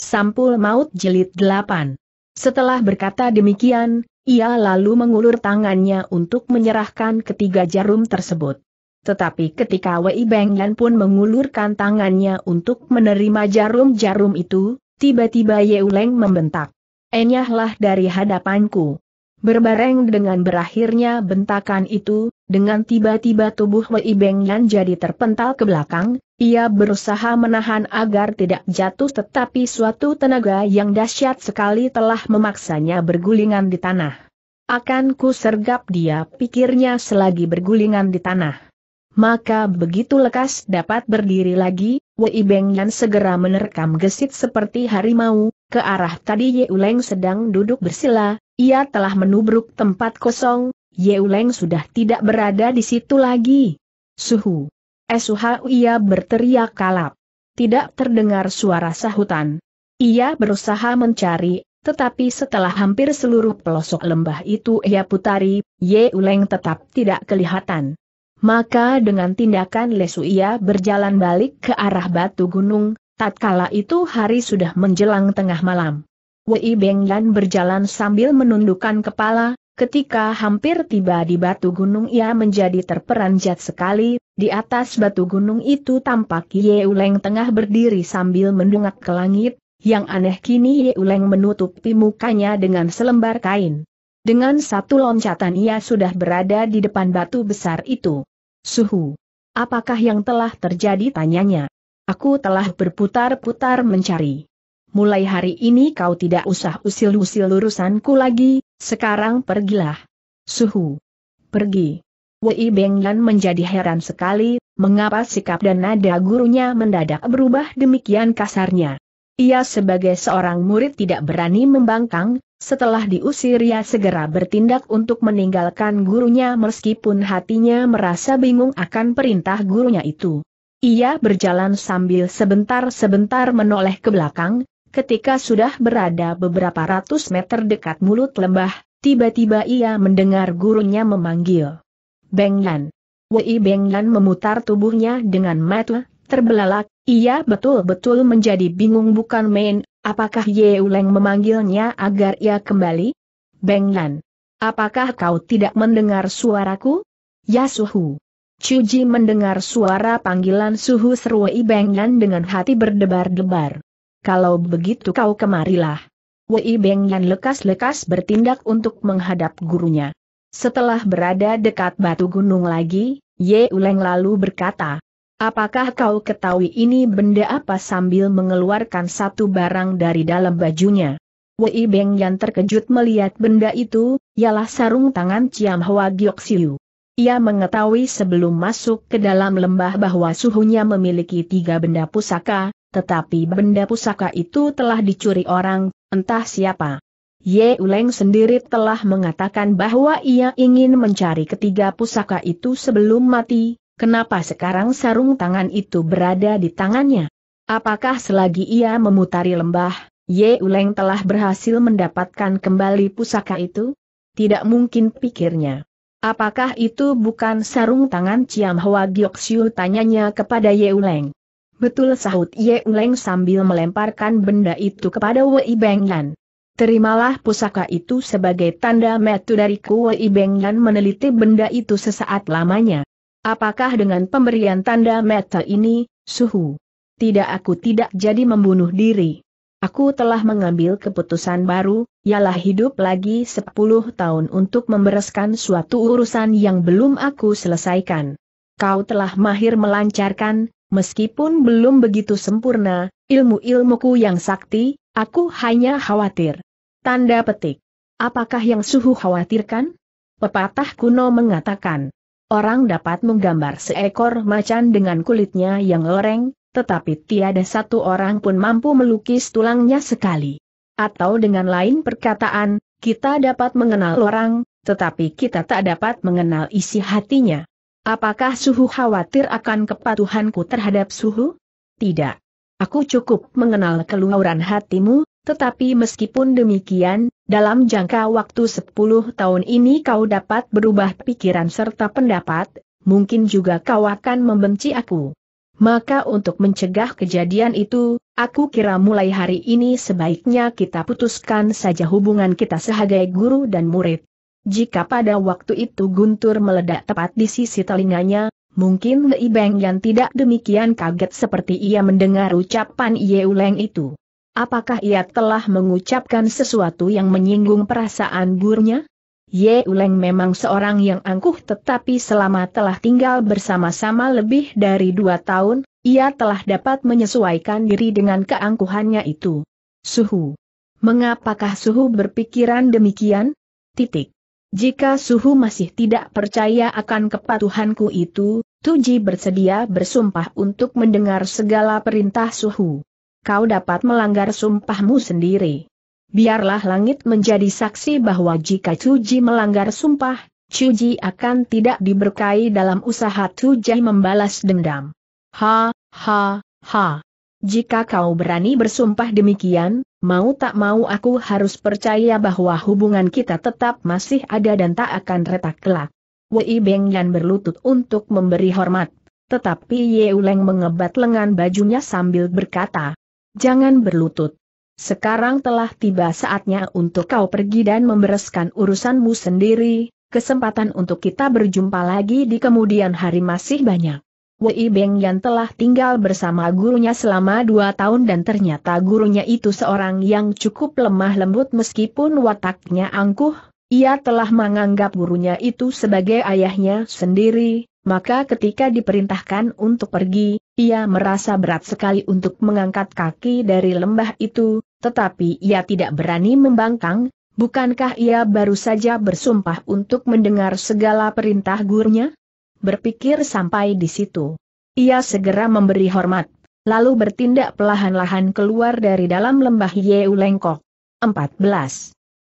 Sampul Maut Jelit 8. Setelah berkata demikian, ia lalu mengulur tangannya untuk menyerahkan ketiga jarum tersebut. Tetapi ketika Wei Bengyan pun mengulurkan tangannya untuk menerima jarum-jarum itu, tiba-tiba Ye Yeuleng membentak. Enyahlah dari hadapanku. Berbareng dengan berakhirnya bentakan itu, dengan tiba-tiba tubuh Wei Beng Yan jadi terpental ke belakang, ia berusaha menahan agar tidak jatuh tetapi suatu tenaga yang dahsyat sekali telah memaksanya bergulingan di tanah. Akan ku sergap dia pikirnya selagi bergulingan di tanah. Maka begitu lekas dapat berdiri lagi, Wei Beng Yan segera menerkam gesit seperti harimau, ke arah tadi Ye Uleng sedang duduk bersila, ia telah menubruk tempat kosong, Yeuleng sudah tidak berada di situ lagi. Suhu. Esuhau ia berteriak kalap. Tidak terdengar suara sahutan. Ia berusaha mencari, tetapi setelah hampir seluruh pelosok lembah itu ia putari, Yeuleng tetap tidak kelihatan. Maka dengan tindakan lesu ia berjalan balik ke arah batu gunung, tatkala itu hari sudah menjelang tengah malam. Wei Yan berjalan sambil menundukkan kepala, ketika hampir tiba di batu gunung ia menjadi terperanjat sekali, di atas batu gunung itu tampak Ye Uleng tengah berdiri sambil mendongak ke langit, yang aneh kini Ye Uleng menutupi mukanya dengan selembar kain. Dengan satu loncatan ia sudah berada di depan batu besar itu. Suhu. Apakah yang telah terjadi tanyanya? Aku telah berputar-putar mencari mulai hari ini kau tidak usah usil-usil urusanku lagi, sekarang pergilah. Suhu. Pergi. Wei Benglan menjadi heran sekali, mengapa sikap dan nada gurunya mendadak berubah demikian kasarnya. Ia sebagai seorang murid tidak berani membangkang, setelah diusir ia segera bertindak untuk meninggalkan gurunya meskipun hatinya merasa bingung akan perintah gurunya itu. Ia berjalan sambil sebentar-sebentar menoleh ke belakang, Ketika sudah berada beberapa ratus meter dekat mulut lembah, tiba-tiba ia mendengar gurunya memanggil. Beng Yan. Wei Beng Yan memutar tubuhnya dengan mata, terbelalak, ia betul-betul menjadi bingung bukan main, apakah Ye Uleng memanggilnya agar ia kembali? Beng Yan. Apakah kau tidak mendengar suaraku? Ya Suhu. Cuji mendengar suara panggilan Suhu seru Wei Beng Yan dengan hati berdebar-debar kalau begitu kau kemarilah. Wei Beng Yan lekas-lekas bertindak untuk menghadap gurunya. Setelah berada dekat batu gunung lagi, Ye Uleng lalu berkata, Apakah kau ketahui ini benda apa sambil mengeluarkan satu barang dari dalam bajunya? Wei Beng Yan terkejut melihat benda itu, ialah sarung tangan Ciam Hwa Giok Ia mengetahui sebelum masuk ke dalam lembah bahwa suhunya memiliki tiga benda pusaka, tetapi benda pusaka itu telah dicuri orang, entah siapa. Ye Uleng sendiri telah mengatakan bahwa ia ingin mencari ketiga pusaka itu sebelum mati, kenapa sekarang sarung tangan itu berada di tangannya? Apakah selagi ia memutari lembah, Ye Uleng telah berhasil mendapatkan kembali pusaka itu? Tidak mungkin pikirnya. Apakah itu bukan sarung tangan Ciam Hwa Gyoksyu tanyanya kepada Ye Uleng. Betul sahut Ye Uleng sambil melemparkan benda itu kepada Wei Yan. Terimalah pusaka itu sebagai tanda metu dariku Wei Yan meneliti benda itu sesaat lamanya. Apakah dengan pemberian tanda meta ini, suhu? Tidak aku tidak jadi membunuh diri. Aku telah mengambil keputusan baru, ialah hidup lagi 10 tahun untuk membereskan suatu urusan yang belum aku selesaikan. Kau telah mahir melancarkan, meskipun belum begitu sempurna, ilmu-ilmuku yang sakti, aku hanya khawatir. Tanda petik. Apakah yang suhu khawatirkan? Pepatah kuno mengatakan, orang dapat menggambar seekor macan dengan kulitnya yang loreng, tetapi tiada satu orang pun mampu melukis tulangnya sekali. Atau dengan lain perkataan, kita dapat mengenal orang, tetapi kita tak dapat mengenal isi hatinya. Apakah suhu khawatir akan kepatuhanku terhadap suhu? Tidak. Aku cukup mengenal keluaran hatimu, tetapi meskipun demikian, dalam jangka waktu 10 tahun ini kau dapat berubah pikiran serta pendapat, mungkin juga kau akan membenci aku. Maka untuk mencegah kejadian itu, aku kira mulai hari ini sebaiknya kita putuskan saja hubungan kita sebagai guru dan murid. Jika pada waktu itu guntur meledak tepat di sisi telinganya, mungkin Wei Beng yang tidak demikian kaget seperti ia mendengar ucapan Ye Yeuleng itu. Apakah ia telah mengucapkan sesuatu yang menyinggung perasaan gurunya? Ye Uleng memang seorang yang angkuh tetapi selama telah tinggal bersama-sama lebih dari dua tahun, ia telah dapat menyesuaikan diri dengan keangkuhannya itu. Suhu. Mengapakah Suhu berpikiran demikian? Titik. Jika Suhu masih tidak percaya akan kepatuhanku itu, Tuji bersedia bersumpah untuk mendengar segala perintah Suhu. Kau dapat melanggar sumpahmu sendiri. Biarlah langit menjadi saksi bahwa jika Tuji melanggar sumpah, Tuji akan tidak diberkai dalam usaha Tuji membalas dendam. Ha, ha, ha. Jika kau berani bersumpah demikian, Mau tak mau aku harus percaya bahwa hubungan kita tetap masih ada dan tak akan retak kelak. Wei Beng Yan berlutut untuk memberi hormat. Tetapi Ye Uleng mengebat lengan bajunya sambil berkata, Jangan berlutut. Sekarang telah tiba saatnya untuk kau pergi dan membereskan urusanmu sendiri, kesempatan untuk kita berjumpa lagi di kemudian hari masih banyak. Wei Beng Yan telah tinggal bersama gurunya selama dua tahun dan ternyata gurunya itu seorang yang cukup lemah lembut meskipun wataknya angkuh, ia telah menganggap gurunya itu sebagai ayahnya sendiri, maka ketika diperintahkan untuk pergi, ia merasa berat sekali untuk mengangkat kaki dari lembah itu, tetapi ia tidak berani membangkang, bukankah ia baru saja bersumpah untuk mendengar segala perintah gurunya? berpikir sampai di situ. Ia segera memberi hormat, lalu bertindak perlahan-lahan keluar dari dalam lembah Yeu Lengkok. 14.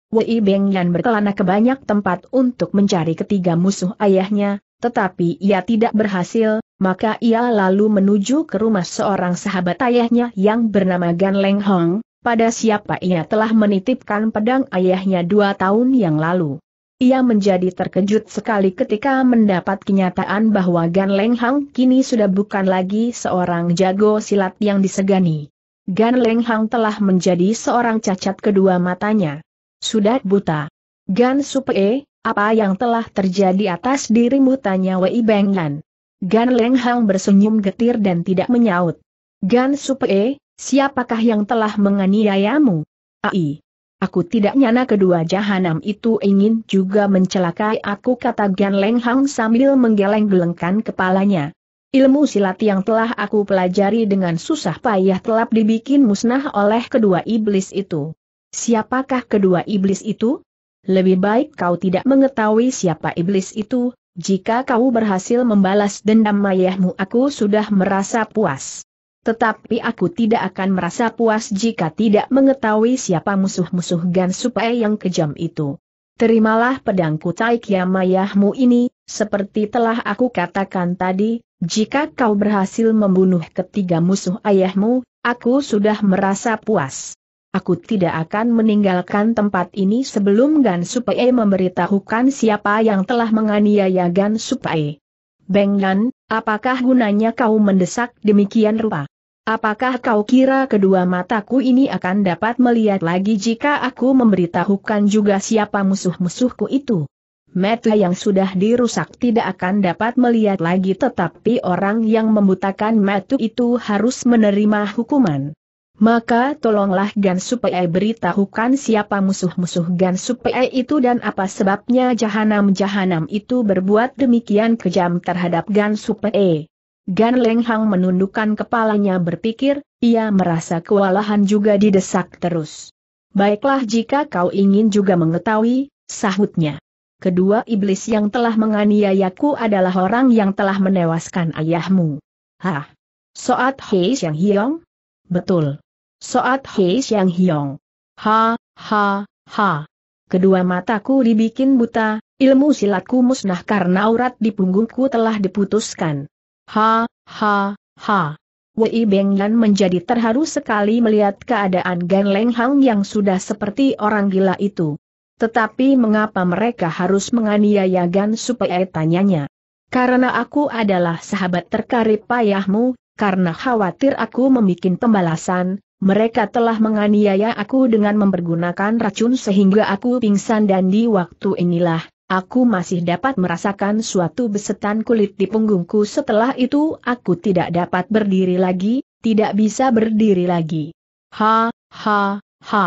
Wei Yan berkelana ke banyak tempat untuk mencari ketiga musuh ayahnya, tetapi ia tidak berhasil, maka ia lalu menuju ke rumah seorang sahabat ayahnya yang bernama Gan Leng Hong, pada siapa ia telah menitipkan pedang ayahnya dua tahun yang lalu. Ia menjadi terkejut sekali ketika mendapat kenyataan bahwa Gan Leng Hang kini sudah bukan lagi seorang jago silat yang disegani. Gan Leng Hang telah menjadi seorang cacat kedua matanya. Sudah buta. Gan Supe, apa yang telah terjadi atas dirimu tanya Wei Lan. Gan Leng Hang bersenyum getir dan tidak menyaut. Gan Supe, siapakah yang telah menganiayamu? Ai. Aku tidak nyana kedua jahanam itu ingin juga mencelakai aku kata Gan Leng Hang sambil menggeleng-gelengkan kepalanya. Ilmu silat yang telah aku pelajari dengan susah payah telah dibikin musnah oleh kedua iblis itu. Siapakah kedua iblis itu? Lebih baik kau tidak mengetahui siapa iblis itu, jika kau berhasil membalas dendam mayahmu aku sudah merasa puas. Tetapi aku tidak akan merasa puas jika tidak mengetahui siapa musuh-musuh Gan Supai yang kejam itu. Terimalah pedangku Taikiamayahmu ini, seperti telah aku katakan tadi, jika kau berhasil membunuh ketiga musuh ayahmu, aku sudah merasa puas. Aku tidak akan meninggalkan tempat ini sebelum Gan Supai memberitahukan siapa yang telah menganiaya Gan Supai. Beng apakah gunanya kau mendesak demikian rupa? Apakah kau kira kedua mataku ini akan dapat melihat lagi jika aku memberitahukan juga siapa musuh-musuhku itu? Mata yang sudah dirusak tidak akan dapat melihat lagi tetapi orang yang membutakan mata itu harus menerima hukuman. Maka tolonglah Gan Supee beritahukan siapa musuh-musuh Gan Supee itu dan apa sebabnya jahanam-jahanam itu berbuat demikian kejam terhadap Gan Supee. Gan Leng Hang menundukkan kepalanya berpikir, ia merasa kewalahan juga didesak terus. Baiklah jika kau ingin juga mengetahui, sahutnya. Kedua iblis yang telah menganiayaku adalah orang yang telah menewaskan ayahmu. Hah? Soat Hei Xiang Hiong? Betul. Soat Hei Xiang Hiong. Ha, ha, ha. Kedua mataku dibikin buta, ilmu silatku musnah karena aurat di punggungku telah diputuskan. Ha, ha, ha. Wei Benglan menjadi terharu sekali melihat keadaan Gan Leng Hang yang sudah seperti orang gila itu. Tetapi mengapa mereka harus menganiaya Gan supaya tanyanya? Karena aku adalah sahabat terkarip payahmu, karena khawatir aku membuat pembalasan, mereka telah menganiaya aku dengan mempergunakan racun sehingga aku pingsan dan di waktu inilah, aku masih dapat merasakan suatu besetan kulit di punggungku setelah itu aku tidak dapat berdiri lagi, tidak bisa berdiri lagi. Ha, ha, ha.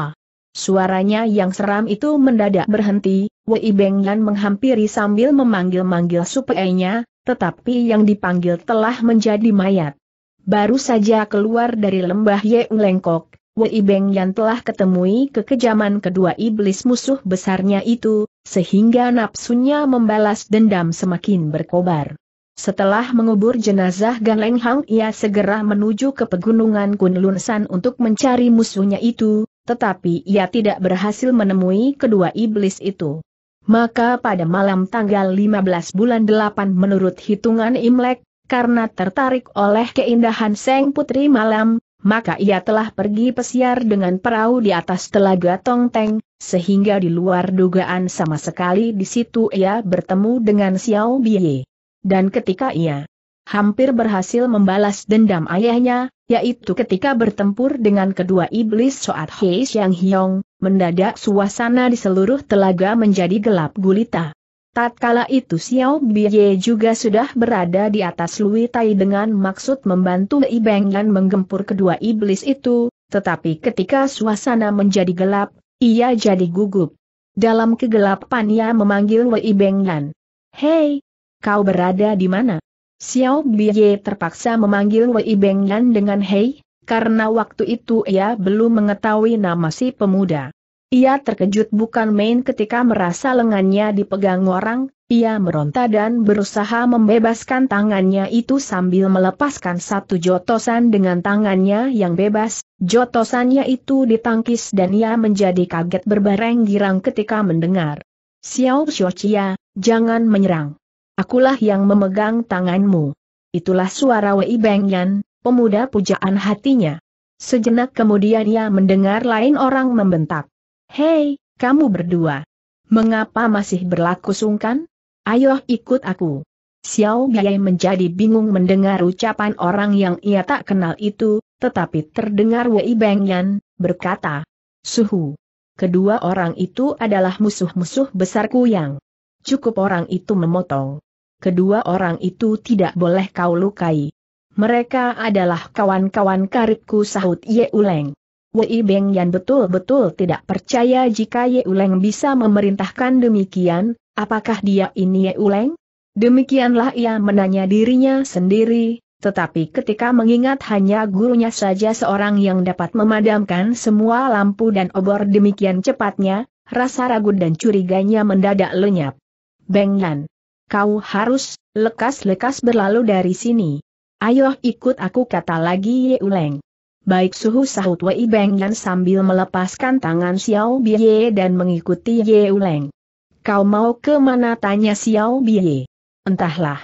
Suaranya yang seram itu mendadak berhenti, Wei Bengyan menghampiri sambil memanggil-manggil supainya, tetapi yang dipanggil telah menjadi mayat. Baru saja keluar dari lembah Yeung Lengkok, Wei Beng Yan telah ketemui kekejaman kedua iblis musuh besarnya itu, sehingga nafsunya membalas dendam semakin berkobar. Setelah mengubur jenazah Gan Leng Hang ia segera menuju ke pegunungan Kunlun San untuk mencari musuhnya itu, tetapi ia tidak berhasil menemui kedua iblis itu. Maka pada malam tanggal 15 bulan 8 menurut hitungan Imlek, karena tertarik oleh keindahan Seng Putri Malam, maka ia telah pergi pesiar dengan perahu di atas telaga Tongteng, sehingga di luar dugaan sama sekali di situ ia bertemu dengan Xiao Bie. Dan ketika ia hampir berhasil membalas dendam ayahnya, yaitu ketika bertempur dengan kedua iblis Soat Hei Xiang Hiong, mendadak suasana di seluruh telaga menjadi gelap gulita. Tatkala itu Xiao Bie juga sudah berada di atas Lui Tai dengan maksud membantu Li Bengyan menggempur kedua iblis itu, tetapi ketika suasana menjadi gelap, ia jadi gugup. Dalam kegelapan ia memanggil Li Yan. Hei, kau berada di mana? Xiao Bie terpaksa memanggil Li Yan dengan hei, karena waktu itu ia belum mengetahui nama si pemuda. Ia terkejut bukan main ketika merasa lengannya dipegang orang, ia meronta dan berusaha membebaskan tangannya itu sambil melepaskan satu jotosan dengan tangannya yang bebas, jotosannya itu ditangkis dan ia menjadi kaget berbareng girang ketika mendengar. Xiao Xiaochia, jangan menyerang. Akulah yang memegang tanganmu. Itulah suara Wei Bengyan, pemuda pujaan hatinya. Sejenak kemudian ia mendengar lain orang membentak. Hei, kamu berdua. Mengapa masih berlaku sungkan? Ayo ikut aku. Xiao Biai menjadi bingung mendengar ucapan orang yang ia tak kenal itu, tetapi terdengar Wei Bengyan, berkata, Suhu. Kedua orang itu adalah musuh-musuh besarku yang Cukup orang itu memotong. Kedua orang itu tidak boleh kau lukai. Mereka adalah kawan-kawan karibku sahut Ye Uleng. Wei Beng Yan betul-betul tidak percaya jika Ye Uleng bisa memerintahkan demikian, apakah dia ini Ye Uleng? Demikianlah ia menanya dirinya sendiri, tetapi ketika mengingat hanya gurunya saja seorang yang dapat memadamkan semua lampu dan obor demikian cepatnya, rasa ragu dan curiganya mendadak lenyap. Beng Yan, kau harus lekas-lekas berlalu dari sini. Ayo ikut aku kata lagi Ye Uleng. Baik suhu sahut Wei Yan sambil melepaskan tangan Xiao Biye dan mengikuti Ye Uleng. Kau mau ke mana tanya Xiao Biye? Entahlah.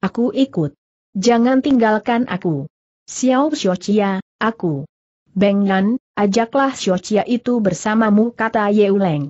Aku ikut. Jangan tinggalkan aku. Xiao Xiochia, aku. Yan, ajaklah Xiochia itu bersamamu kata Ye Uleng.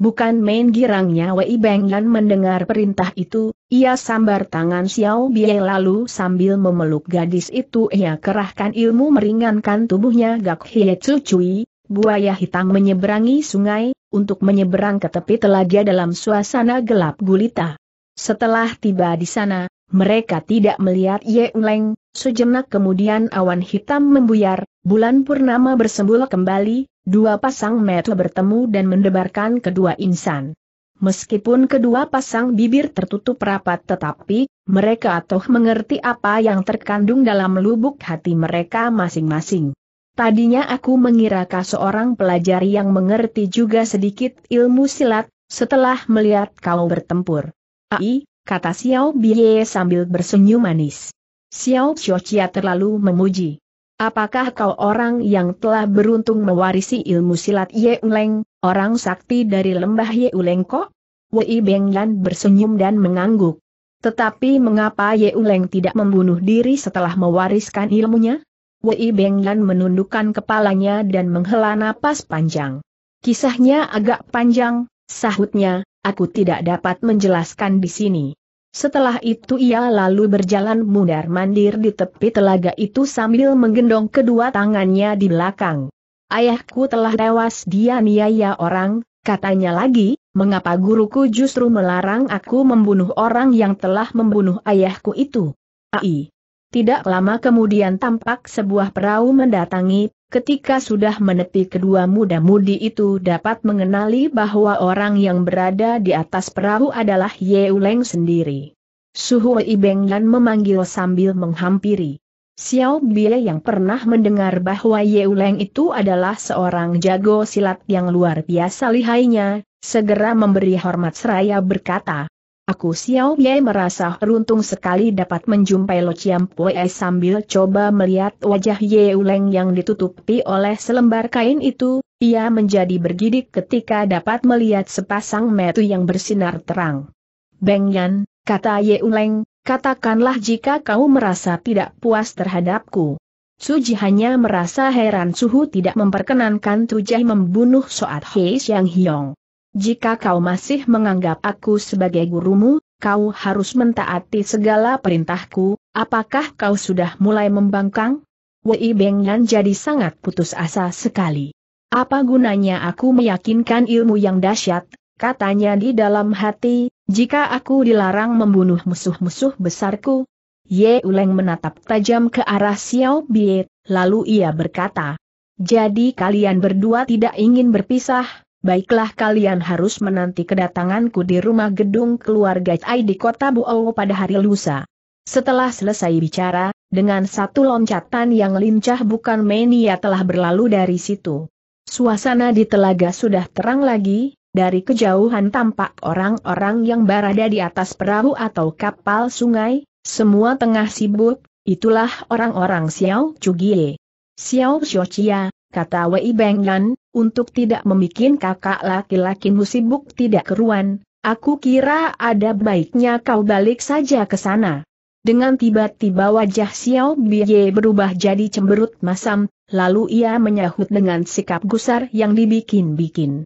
Bukan main girangnya Wei Bengyan mendengar perintah itu, ia sambar tangan Xiao Bie lalu sambil memeluk gadis itu ia kerahkan ilmu meringankan tubuhnya Gak Hie Chu Cui, buaya hitam menyeberangi sungai, untuk menyeberang ke tepi telaga dalam suasana gelap gulita. Setelah tiba di sana, mereka tidak melihat Ye Uleng, sejenak kemudian awan hitam membuyar, bulan purnama bersembul kembali, Dua pasang mata bertemu dan mendebarkan kedua insan. Meskipun kedua pasang bibir tertutup rapat tetapi, mereka toh mengerti apa yang terkandung dalam lubuk hati mereka masing-masing. Tadinya aku mengira kau seorang pelajar yang mengerti juga sedikit ilmu silat, setelah melihat kau bertempur. Ai, kata Xiao Bie sambil bersenyum manis. Xiao Xiaochia terlalu memuji. Apakah kau orang yang telah beruntung mewarisi ilmu silat Ye Uleng, orang sakti dari lembah Ye Uleng kok? Wei Benglan bersenyum dan mengangguk. Tetapi mengapa Ye Uleng tidak membunuh diri setelah mewariskan ilmunya? Wei Benglan menundukkan kepalanya dan menghela napas panjang. Kisahnya agak panjang, sahutnya, aku tidak dapat menjelaskan di sini. Setelah itu ia lalu berjalan mundar-mandir di tepi telaga itu sambil menggendong kedua tangannya di belakang. Ayahku telah tewas dia niaya orang, katanya lagi, mengapa guruku justru melarang aku membunuh orang yang telah membunuh ayahku itu? Ai. Tidak lama kemudian tampak sebuah perahu mendatangi Ketika sudah menepi kedua muda-mudi itu dapat mengenali bahwa orang yang berada di atas perahu adalah Ye Yeuleng sendiri. Suhu Ibeng Yan memanggil sambil menghampiri. Xiao Bie yang pernah mendengar bahwa Ye Yeuleng itu adalah seorang jago silat yang luar biasa lihainya, segera memberi hormat seraya berkata, Aku Xiao Ye merasa beruntung sekali dapat menjumpai Lo Chiam Pue sambil coba melihat wajah Ye Uleng yang ditutupi oleh selembar kain itu, ia menjadi bergidik ketika dapat melihat sepasang metu yang bersinar terang. Beng Yan, kata Ye Uleng, katakanlah jika kau merasa tidak puas terhadapku. Suji hanya merasa heran Suhu tidak memperkenankan Tujai membunuh Soat Hei Yang Hiong. Jika kau masih menganggap aku sebagai gurumu, kau harus mentaati segala perintahku, apakah kau sudah mulai membangkang? Wei Bengyan jadi sangat putus asa sekali. Apa gunanya aku meyakinkan ilmu yang dahsyat, katanya di dalam hati, jika aku dilarang membunuh musuh-musuh besarku? Ye Uleng menatap tajam ke arah Xiao Bie, lalu ia berkata, Jadi kalian berdua tidak ingin berpisah, Baiklah kalian harus menanti kedatanganku di rumah gedung keluarga Cai di kota Buowo pada hari lusa. Setelah selesai bicara, dengan satu loncatan yang lincah bukan main ia telah berlalu dari situ. Suasana di telaga sudah terang lagi, dari kejauhan tampak orang-orang yang berada di atas perahu atau kapal sungai, semua tengah sibuk, itulah orang-orang Xiao Chugie. Xiao Chia, kata Wei Lan, untuk tidak memikin kakak laki-lakimu sibuk tidak keruan, aku kira ada baiknya kau balik saja ke sana. Dengan tiba-tiba wajah Xiao Biye berubah jadi cemberut masam, lalu ia menyahut dengan sikap gusar yang dibikin-bikin.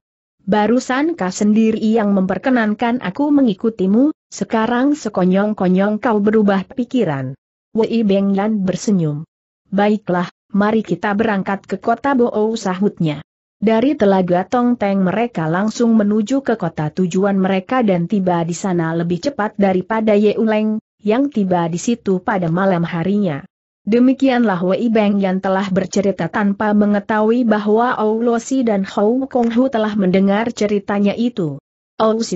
Barusan kau sendiri yang memperkenankan aku mengikutimu, sekarang sekonyong-konyong kau berubah pikiran. Wei Benglan bersenyum. Baiklah, mari kita berangkat ke kota Boou, sahutnya. Dari telaga Tong Teng mereka langsung menuju ke kota tujuan mereka dan tiba di sana lebih cepat daripada Ye Uleng, yang tiba di situ pada malam harinya. Demikianlah Wei Beng yang telah bercerita tanpa mengetahui bahwa si dan Hou Kong Hu telah mendengar ceritanya itu.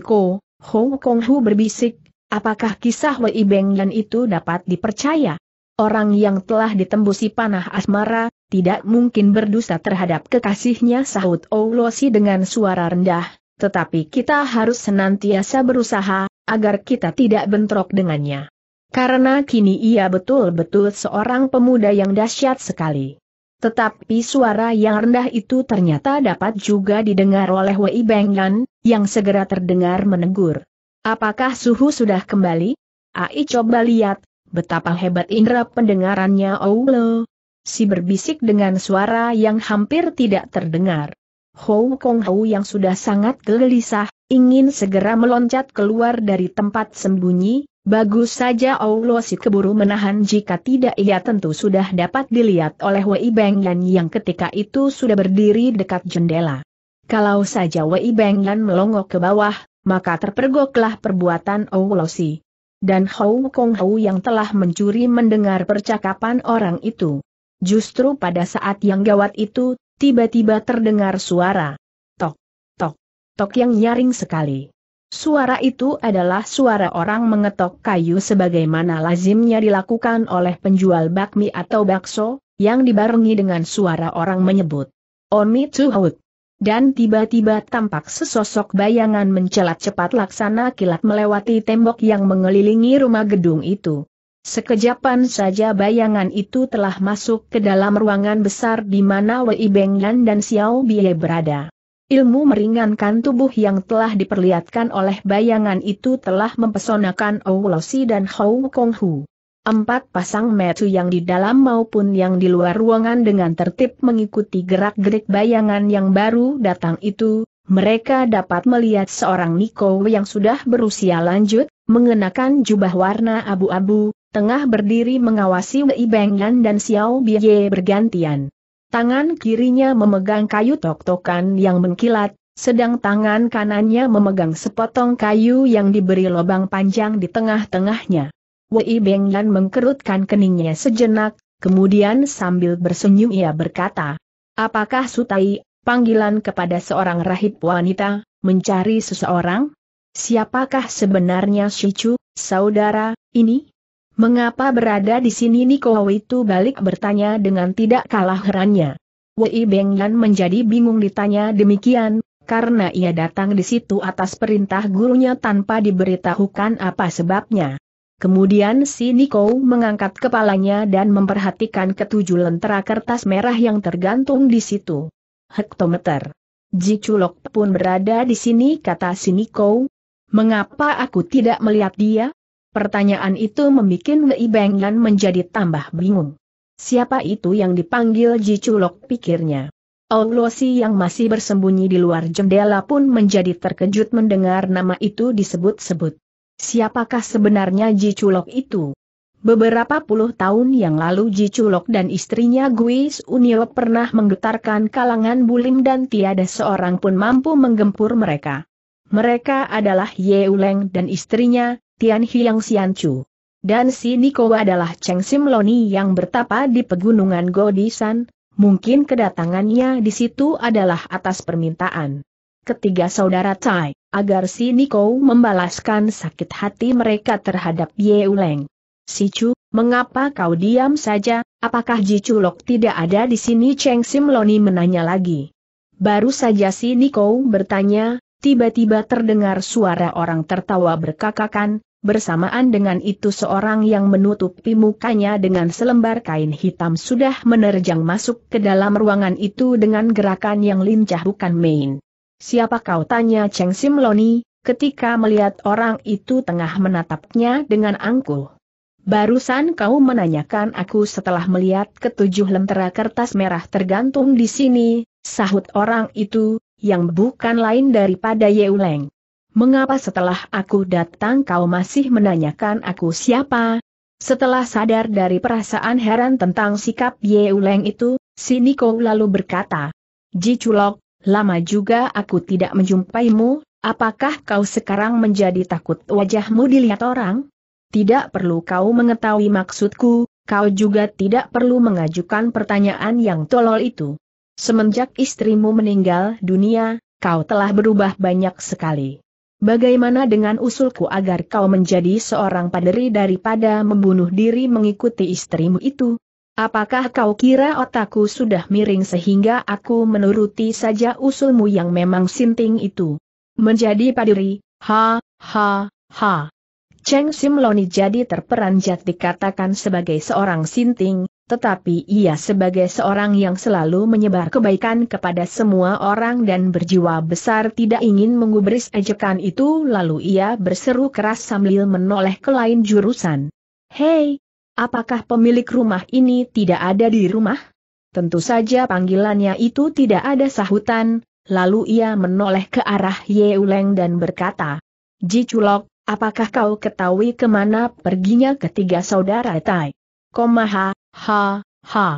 Ko, Hou Kong Hu berbisik, apakah kisah Wei Beng yang itu dapat dipercaya? Orang yang telah ditembusi panah asmara, tidak mungkin berdosa terhadap kekasihnya sahut Oulosi dengan suara rendah, tetapi kita harus senantiasa berusaha, agar kita tidak bentrok dengannya. Karena kini ia betul-betul seorang pemuda yang dahsyat sekali. Tetapi suara yang rendah itu ternyata dapat juga didengar oleh Wei Banglan, yang segera terdengar menegur. Apakah suhu sudah kembali? Ai coba lihat, Betapa hebat indera pendengarannya Oulo. Oh si berbisik dengan suara yang hampir tidak terdengar. Hou Kong Hou yang sudah sangat gelisah, ingin segera meloncat keluar dari tempat sembunyi, bagus saja Oulo oh si keburu menahan jika tidak ia tentu sudah dapat dilihat oleh Wei Yan yang ketika itu sudah berdiri dekat jendela. Kalau saja Wei Yan melongok ke bawah, maka terpergoklah perbuatan oh si dan Hou Kong Hou yang telah mencuri mendengar percakapan orang itu. Justru pada saat yang gawat itu, tiba-tiba terdengar suara. Tok, tok, tok yang nyaring sekali. Suara itu adalah suara orang mengetok kayu sebagaimana lazimnya dilakukan oleh penjual bakmi atau bakso, yang dibarengi dengan suara orang menyebut. Omi Tuhut dan tiba-tiba tampak sesosok bayangan mencelat cepat laksana kilat melewati tembok yang mengelilingi rumah gedung itu. Sekejapan saja bayangan itu telah masuk ke dalam ruangan besar di mana Wei Bengyan dan Xiao Bie berada. Ilmu meringankan tubuh yang telah diperlihatkan oleh bayangan itu telah mempesonakan Oulosi dan Hou Hu. Empat pasang metu yang di dalam maupun yang di luar ruangan dengan tertib mengikuti gerak-gerik bayangan yang baru datang itu, mereka dapat melihat seorang Niko yang sudah berusia lanjut, mengenakan jubah warna abu-abu, tengah berdiri mengawasi Wei Bengyan dan Xiao Biye bergantian. Tangan kirinya memegang kayu tok-tokan yang mengkilat, sedang tangan kanannya memegang sepotong kayu yang diberi lubang panjang di tengah-tengahnya. Wei Beng mengkerutkan keningnya sejenak, kemudian sambil bersenyum ia berkata, Apakah Sutai, panggilan kepada seorang rahib wanita, mencari seseorang? Siapakah sebenarnya Shichu, saudara, ini? Mengapa berada di sini Niko itu balik bertanya dengan tidak kalah herannya. Wei Beng menjadi bingung ditanya demikian, karena ia datang di situ atas perintah gurunya tanpa diberitahukan apa sebabnya. Kemudian si Niko mengangkat kepalanya dan memperhatikan ketujuh lentera kertas merah yang tergantung di situ. Hektometer. Jiculok pun berada di sini kata si Niko. Mengapa aku tidak melihat dia? Pertanyaan itu membuat Wei Bengyan menjadi tambah bingung. Siapa itu yang dipanggil Jiculok pikirnya. Onglosi yang masih bersembunyi di luar jendela pun menjadi terkejut mendengar nama itu disebut-sebut. Siapakah sebenarnya Ji Culok itu? Beberapa puluh tahun yang lalu Ji Culok dan istrinya Guis Unio pernah menggetarkan kalangan bulim dan tiada seorang pun mampu menggempur mereka. Mereka adalah Ye Uleng dan istrinya, Tian Hiang Chu. Dan si Niko adalah Cheng Simloni yang bertapa di pegunungan Godisan, mungkin kedatangannya di situ adalah atas permintaan ketiga saudara Tai, agar si Niko membalaskan sakit hati mereka terhadap Ye Uleng. Si Chu, mengapa kau diam saja, apakah Ji tidak ada di sini? Cheng Simloni menanya lagi. Baru saja si Niko bertanya, tiba-tiba terdengar suara orang tertawa berkakakan, bersamaan dengan itu seorang yang menutupi mukanya dengan selembar kain hitam sudah menerjang masuk ke dalam ruangan itu dengan gerakan yang lincah bukan main. Siapa kau tanya Cheng Simloni, ketika melihat orang itu tengah menatapnya dengan angkuh. Barusan kau menanyakan aku setelah melihat ketujuh lentera kertas merah tergantung di sini, sahut orang itu, yang bukan lain daripada Yeuleng. Mengapa setelah aku datang kau masih menanyakan aku siapa? Setelah sadar dari perasaan heran tentang sikap Yeuleng itu, si Niko lalu berkata, Ji Chulok. Lama juga aku tidak menjumpaimu, apakah kau sekarang menjadi takut wajahmu dilihat orang? Tidak perlu kau mengetahui maksudku, kau juga tidak perlu mengajukan pertanyaan yang tolol itu. Semenjak istrimu meninggal dunia, kau telah berubah banyak sekali. Bagaimana dengan usulku agar kau menjadi seorang paderi daripada membunuh diri mengikuti istrimu itu? Apakah kau kira otakku sudah miring sehingga aku menuruti saja usulmu yang memang sinting itu? Menjadi padiri, ha, ha, ha. Cheng Simloni jadi terperanjat dikatakan sebagai seorang sinting, tetapi ia sebagai seorang yang selalu menyebar kebaikan kepada semua orang dan berjiwa besar tidak ingin mengubris ejekan itu lalu ia berseru keras sambil menoleh ke lain jurusan. Hei, Apakah pemilik rumah ini tidak ada di rumah? Tentu saja panggilannya itu tidak ada sahutan, lalu ia menoleh ke arah Yeuleng dan berkata, Ji Culok, apakah kau ketahui kemana perginya ketiga saudara Tai? Komaha, ha, ha.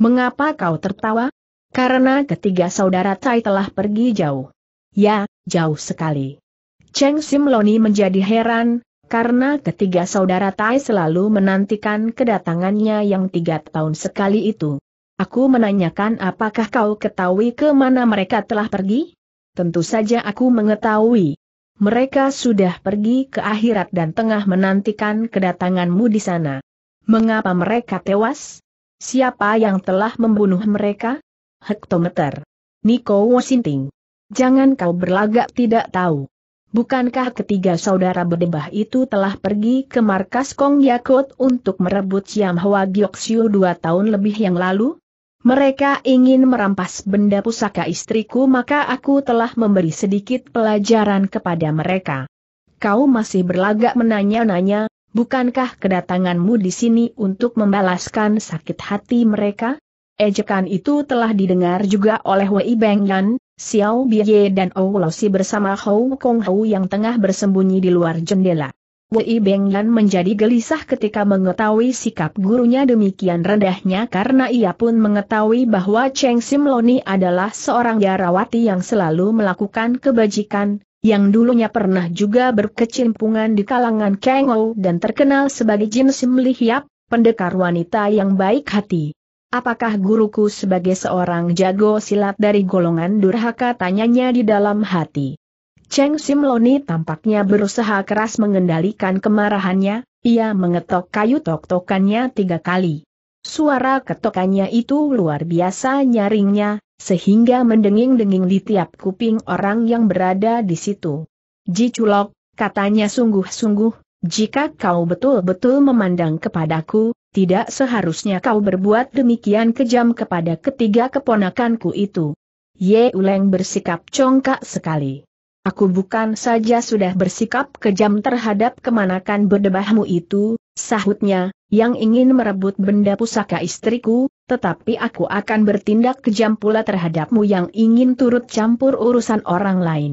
Mengapa kau tertawa? Karena ketiga saudara Tai telah pergi jauh. Ya, jauh sekali. Cheng Simloni menjadi heran, karena ketiga saudara Tai selalu menantikan kedatangannya yang tiga tahun sekali itu. Aku menanyakan apakah kau ketahui ke mana mereka telah pergi? Tentu saja aku mengetahui. Mereka sudah pergi ke akhirat dan tengah menantikan kedatanganmu di sana. Mengapa mereka tewas? Siapa yang telah membunuh mereka? Hektometer. Niko Washington. Jangan kau berlagak tidak tahu. Bukankah ketiga saudara berdebah itu telah pergi ke markas Kong Yakut untuk merebut Siam Hwa Gyoksiu dua tahun lebih yang lalu? Mereka ingin merampas benda pusaka istriku maka aku telah memberi sedikit pelajaran kepada mereka. Kau masih berlagak menanya-nanya, bukankah kedatanganmu di sini untuk membalaskan sakit hati mereka? Ejekan itu telah didengar juga oleh Wei Yan, Xiao Biye dan Ou Oulosi bersama Hou Kong Hou yang tengah bersembunyi di luar jendela. Wei Yan menjadi gelisah ketika mengetahui sikap gurunya demikian rendahnya karena ia pun mengetahui bahwa Cheng Simloni adalah seorang jarawati yang selalu melakukan kebajikan, yang dulunya pernah juga berkecimpungan di kalangan Kang Ou dan terkenal sebagai Jin Sim Li Hiap, pendekar wanita yang baik hati. Apakah guruku sebagai seorang jago silat dari golongan durhaka tanyanya di dalam hati? Cheng Simloni tampaknya berusaha keras mengendalikan kemarahannya, ia mengetok kayu tok-tokannya tiga kali. Suara ketokannya itu luar biasa nyaringnya, sehingga mendenging-denging di tiap kuping orang yang berada di situ. Ji Chulok, katanya sungguh-sungguh, jika kau betul-betul memandang kepadaku, tidak seharusnya kau berbuat demikian kejam kepada ketiga keponakanku itu. Ye Uleng bersikap congkak sekali. Aku bukan saja sudah bersikap kejam terhadap kemanakan berdebahmu itu, sahutnya, yang ingin merebut benda pusaka istriku, tetapi aku akan bertindak kejam pula terhadapmu yang ingin turut campur urusan orang lain.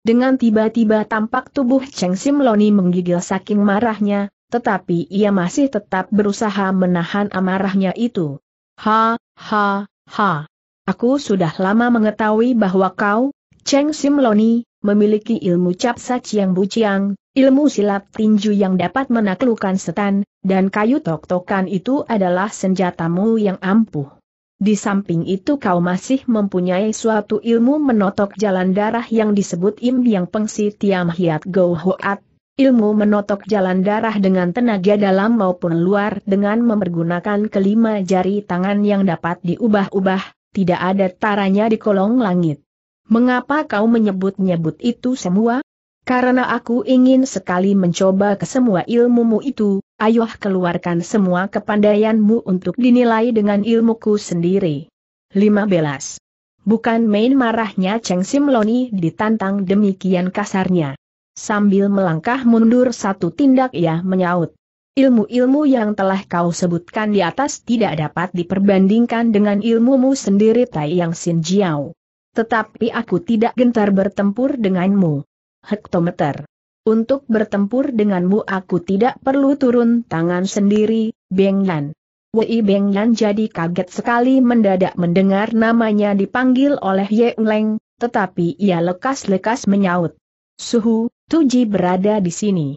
Dengan tiba-tiba tampak tubuh Cheng Simloni menggigil saking marahnya, tetapi ia masih tetap berusaha menahan amarahnya itu. Ha, ha, ha. Aku sudah lama mengetahui bahwa kau, Cheng Simloni, memiliki ilmu capsac yang buciang, ilmu silat tinju yang dapat menaklukkan setan, dan kayu tok-tokan itu adalah senjatamu yang ampuh. Di samping itu kau masih mempunyai suatu ilmu menotok jalan darah yang disebut Im Yang Pengsi Tiam Hiat Go Hoat Ilmu menotok jalan darah dengan tenaga dalam maupun luar dengan mempergunakan kelima jari tangan yang dapat diubah-ubah, tidak ada taranya di kolong langit. Mengapa kau menyebut-nyebut itu semua? Karena aku ingin sekali mencoba ke semua ilmumu itu, ayoh keluarkan semua kepandaianmu untuk dinilai dengan ilmuku sendiri. 15. Bukan main marahnya Cheng Simloni ditantang demikian kasarnya. Sambil melangkah mundur satu tindak ia menyaut. Ilmu-ilmu yang telah kau sebutkan di atas tidak dapat diperbandingkan dengan ilmumu sendiri Tai Yang Sin Jiao. Tetapi aku tidak gentar bertempur denganmu. Hektometer. Untuk bertempur denganmu aku tidak perlu turun tangan sendiri, Beng Yan. Wei Beng Yan jadi kaget sekali mendadak mendengar namanya dipanggil oleh Ye Leng, tetapi ia lekas-lekas menyaut. Suhu, Tuji berada di sini.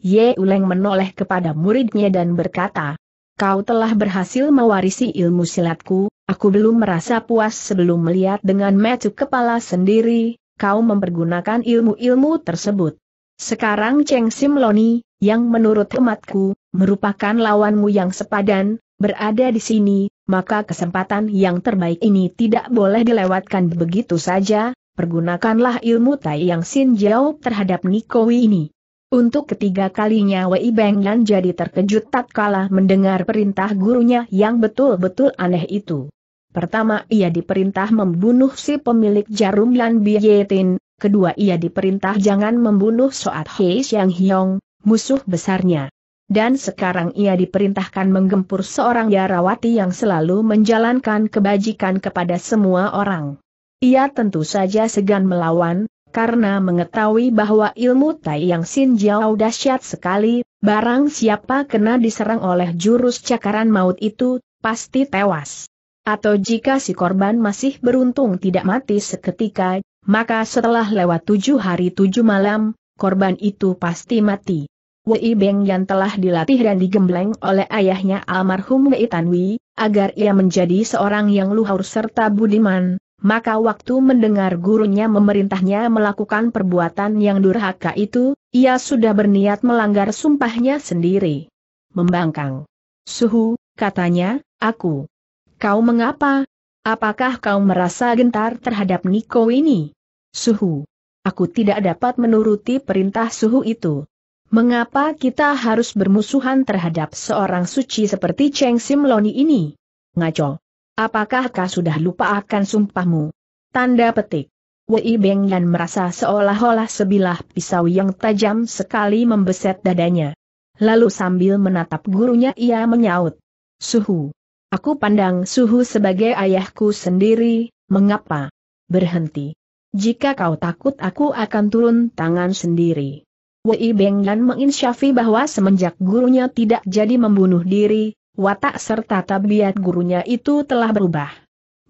Ye Uleng menoleh kepada muridnya dan berkata, Kau telah berhasil mewarisi ilmu silatku, aku belum merasa puas sebelum melihat dengan metu kepala sendiri, kau mempergunakan ilmu-ilmu tersebut. Sekarang Cheng Simloni, yang menurut umatku, merupakan lawanmu yang sepadan, berada di sini, maka kesempatan yang terbaik ini tidak boleh dilewatkan begitu saja, pergunakanlah ilmu Tai Yang Sin Jiao terhadap Nikowi ini. Untuk ketiga kalinya Wei Yan jadi terkejut tatkala mendengar perintah gurunya yang betul-betul aneh itu. Pertama ia diperintah membunuh si pemilik jarum Lan Bietin, kedua ia diperintah jangan membunuh Soat Hei Xiang Hiong, musuh besarnya. Dan sekarang ia diperintahkan menggempur seorang Yarawati yang selalu menjalankan kebajikan kepada semua orang. Ia tentu saja segan melawan, karena mengetahui bahwa ilmu Tai Yang Sin Jiao dahsyat sekali, barang siapa kena diserang oleh jurus cakaran maut itu, pasti tewas. Atau jika si korban masih beruntung tidak mati seketika, maka setelah lewat tujuh hari tujuh malam, korban itu pasti mati. Wei Beng yang telah dilatih dan digembleng oleh ayahnya almarhum Wei Tanwi, agar ia menjadi seorang yang luhur serta budiman, maka waktu mendengar gurunya memerintahnya melakukan perbuatan yang durhaka itu, ia sudah berniat melanggar sumpahnya sendiri. Membangkang. Suhu, katanya, aku. Kau mengapa? Apakah kau merasa gentar terhadap Niko ini? Suhu. Aku tidak dapat menuruti perintah suhu itu. Mengapa kita harus bermusuhan terhadap seorang suci seperti Cheng Simloni ini? Ngaco. Apakah kau sudah lupa akan sumpahmu? Tanda petik. Wei Yan merasa seolah-olah sebilah pisau yang tajam sekali membeset dadanya. Lalu sambil menatap gurunya ia menyaut. Suhu. Aku pandang Suhu sebagai ayahku sendiri, mengapa? Berhenti. Jika kau takut aku akan turun tangan sendiri. Wei Yan menginsyafi bahwa semenjak gurunya tidak jadi membunuh diri, watak serta tabiat gurunya itu telah berubah.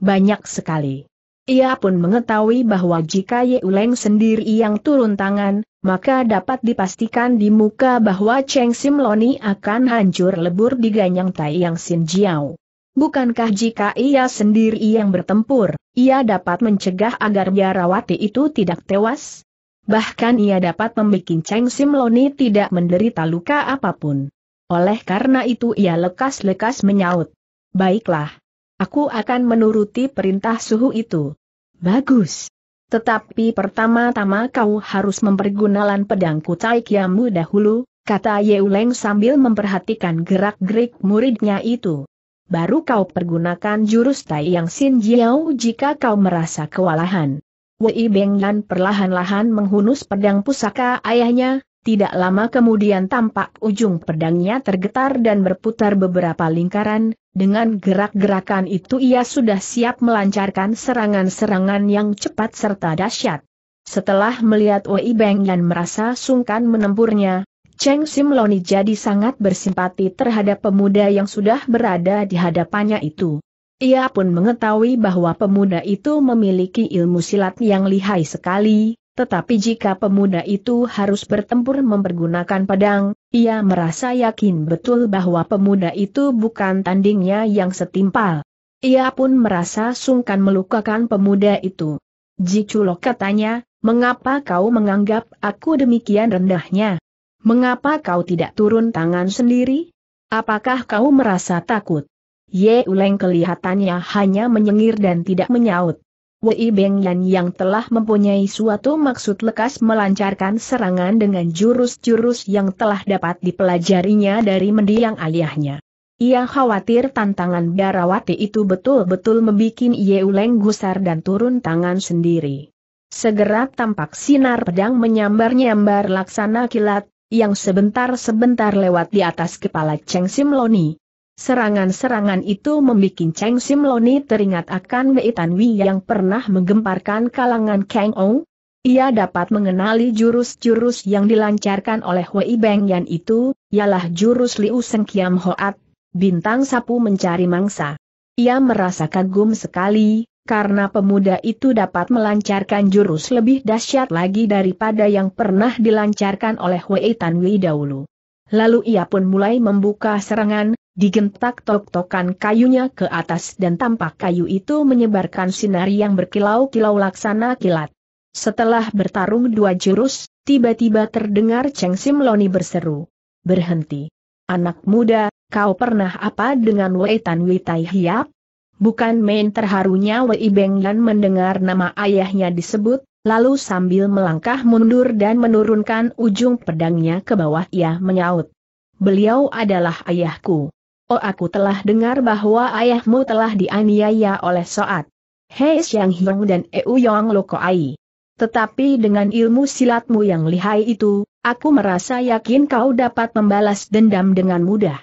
Banyak sekali. Ia pun mengetahui bahwa jika Yeuleng sendiri yang turun tangan, maka dapat dipastikan di muka bahwa Cheng Simloni akan hancur lebur di Ganyang Tai Taiyang Jiao. Bukankah jika ia sendiri yang bertempur, ia dapat mencegah agar Biarawati itu tidak tewas? Bahkan ia dapat membuat Cheng Simloni tidak menderita luka apapun. Oleh karena itu ia lekas-lekas menyaut. Baiklah. Aku akan menuruti perintah suhu itu. Bagus. Tetapi pertama-tama kau harus mempergunakan pedangku Taikiamu dahulu, kata Yeuleng sambil memperhatikan gerak-gerik muridnya itu. Baru kau pergunakan jurus Tai Yang Sin Jiao jika kau merasa kewalahan. Wei Beng dan perlahan-lahan menghunus pedang pusaka ayahnya, tidak lama kemudian tampak ujung pedangnya tergetar dan berputar beberapa lingkaran, dengan gerak-gerakan itu ia sudah siap melancarkan serangan-serangan yang cepat serta dahsyat. Setelah melihat Wei Beng yang merasa sungkan menempurnya, Cheng Simloni jadi sangat bersimpati terhadap pemuda yang sudah berada di hadapannya itu. Ia pun mengetahui bahwa pemuda itu memiliki ilmu silat yang lihai sekali, tetapi jika pemuda itu harus bertempur mempergunakan pedang, ia merasa yakin betul bahwa pemuda itu bukan tandingnya yang setimpal. Ia pun merasa sungkan melukakan pemuda itu. Jiculok katanya, mengapa kau menganggap aku demikian rendahnya? Mengapa kau tidak turun tangan sendiri? Apakah kau merasa takut? Ye Uleng kelihatannya hanya menyengir dan tidak menyaut. Wei Beng Yan yang telah mempunyai suatu maksud lekas melancarkan serangan dengan jurus-jurus yang telah dapat dipelajarinya dari mendiang aliahnya. Ia khawatir tantangan Darawati itu betul-betul membuat Yeuleng gusar dan turun tangan sendiri. Segera tampak sinar pedang menyambar-nyambar laksana kilat, yang sebentar-sebentar lewat di atas kepala Cheng Simloni. Serangan-serangan itu membuat Cheng Simloni teringat akan Wei Wei yang pernah menggemparkan kalangan Kang Ong. Ia dapat mengenali jurus-jurus yang dilancarkan oleh Wei Yan itu, ialah jurus Liu Seng Kiam Hoat, bintang sapu mencari mangsa. Ia merasa kagum sekali, karena pemuda itu dapat melancarkan jurus lebih dahsyat lagi daripada yang pernah dilancarkan oleh Wei Tan Wei dahulu. Lalu ia pun mulai membuka serangan, Digentak tok-tokan kayunya ke atas dan tampak kayu itu menyebarkan sinar yang berkilau-kilau laksana kilat. Setelah bertarung dua jurus, tiba-tiba terdengar Cheng loni berseru. Berhenti. Anak muda, kau pernah apa dengan Wei Tan Wei Tai Hiap? Bukan main terharunya Wei Beng Yan mendengar nama ayahnya disebut, lalu sambil melangkah mundur dan menurunkan ujung pedangnya ke bawah ia menyaut. Beliau adalah ayahku. Oh aku telah dengar bahwa ayahmu telah dianiaya oleh Soat. Hei Siang Hiong dan Eu Yong Ai. Tetapi dengan ilmu silatmu yang lihai itu, aku merasa yakin kau dapat membalas dendam dengan mudah.